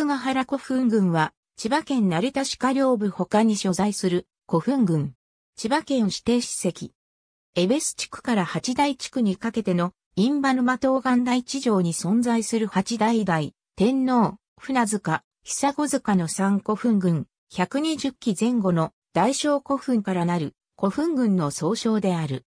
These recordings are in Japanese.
奥ヶ原古墳群は、千葉県成田市下寮。部他に所在する古墳群。千葉県指定史跡。江別地区から八大地区にかけての、インバ沼東岸大地上に存在する八大台、天皇、船塚、久子塚の三古墳群、120期前後の大小古墳からなる古墳群の総称である。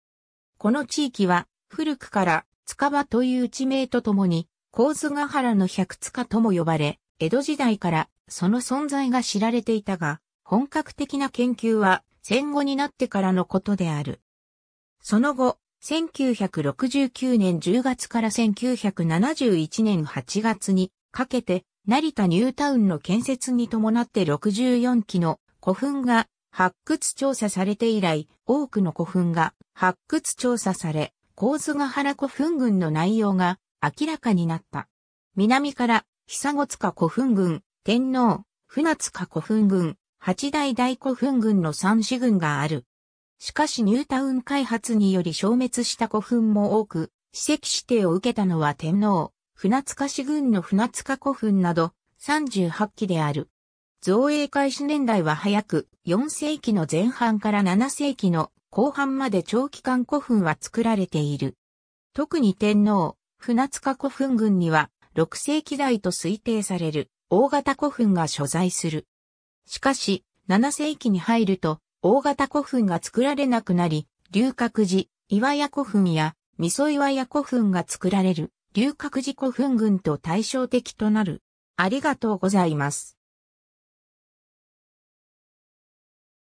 この地域は、古くから、塚場という地名とともに、神津ヶ原の百塚とも呼ばれ、江戸時代からその存在が知られていたが、本格的な研究は戦後になってからのことである。その後、1969年10月から1971年8月にかけて成田ニュータウンの建設に伴って64基の古墳が発掘調査されて以来、多くの古墳が発掘調査され、構図ヶ原古墳群の内容が明らかになった。南から久子塚古墳群、天皇、船塚古墳群、八大大古墳群の三子群がある。しかしニュータウン開発により消滅した古墳も多く、史跡指定を受けたのは天皇、船塚市群の船塚古墳など38基である。造営開始年代は早く、4世紀の前半から7世紀の後半まで長期間古墳は作られている。特に天皇、船塚古墳群には6世紀代と推定される大型古墳が所在する。しかし、7世紀に入ると、大型古墳が作られなくなり、龍角寺、岩屋古墳や、味噌岩屋古墳が作られる、龍角寺古墳群と対照的となる。ありがとうございます。